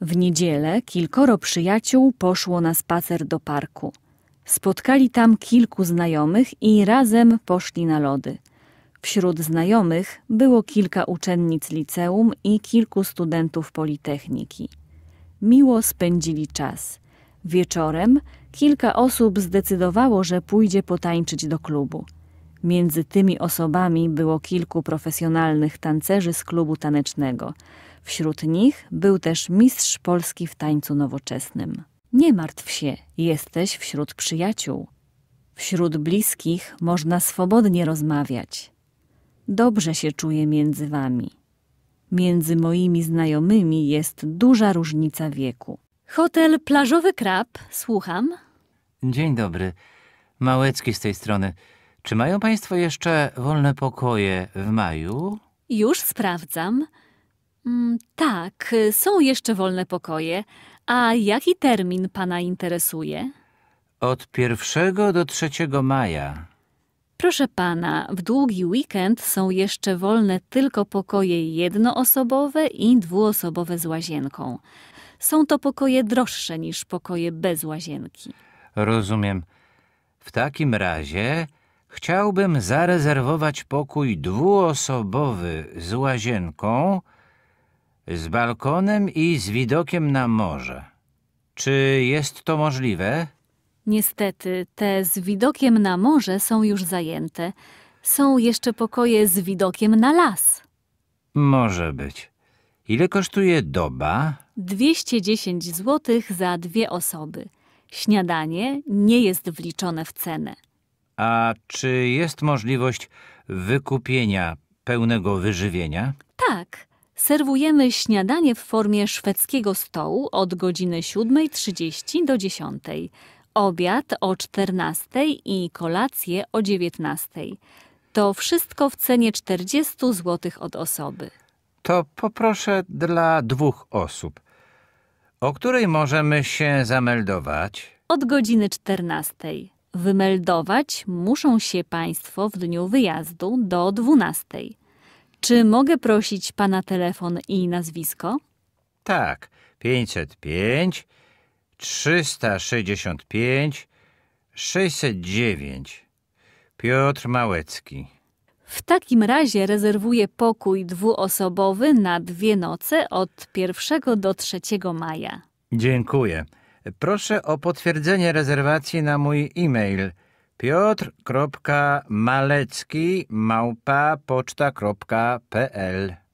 W niedzielę kilkoro przyjaciół poszło na spacer do parku. Spotkali tam kilku znajomych i razem poszli na lody. Wśród znajomych było kilka uczennic liceum i kilku studentów politechniki. Miło spędzili czas. Wieczorem kilka osób zdecydowało, że pójdzie potańczyć do klubu. Między tymi osobami było kilku profesjonalnych tancerzy z klubu tanecznego. Wśród nich był też mistrz Polski w tańcu nowoczesnym. Nie martw się, jesteś wśród przyjaciół. Wśród bliskich można swobodnie rozmawiać. Dobrze się czuję między wami. Między moimi znajomymi jest duża różnica wieku. Hotel Plażowy Krab, słucham. Dzień dobry. Małecki z tej strony. Czy mają Państwo jeszcze wolne pokoje w maju? Już sprawdzam. Mm, tak, są jeszcze wolne pokoje. A jaki termin Pana interesuje? Od 1 do 3 maja. Proszę Pana, w długi weekend są jeszcze wolne tylko pokoje jednoosobowe i dwuosobowe z łazienką. Są to pokoje droższe niż pokoje bez łazienki. Rozumiem. W takim razie Chciałbym zarezerwować pokój dwuosobowy z łazienką, z balkonem i z widokiem na morze. Czy jest to możliwe? Niestety, te z widokiem na morze są już zajęte. Są jeszcze pokoje z widokiem na las. Może być. Ile kosztuje doba? 210 zł za dwie osoby. Śniadanie nie jest wliczone w cenę. A czy jest możliwość wykupienia pełnego wyżywienia? Tak. Serwujemy śniadanie w formie szwedzkiego stołu od godziny 7.30 do 10.00, obiad o 14.00 i kolację o 19.00. To wszystko w cenie 40 zł od osoby. To poproszę dla dwóch osób. O której możemy się zameldować? Od godziny 14.00. Wymeldować muszą się Państwo w dniu wyjazdu do 12. Czy mogę prosić Pana telefon i nazwisko? Tak, 505 365 609 Piotr Małecki. W takim razie rezerwuję pokój dwuosobowy na dwie noce od 1 do 3 maja. Dziękuję. Proszę o potwierdzenie rezerwacji na mój e-mail piotr.malecki małpa poczta.pl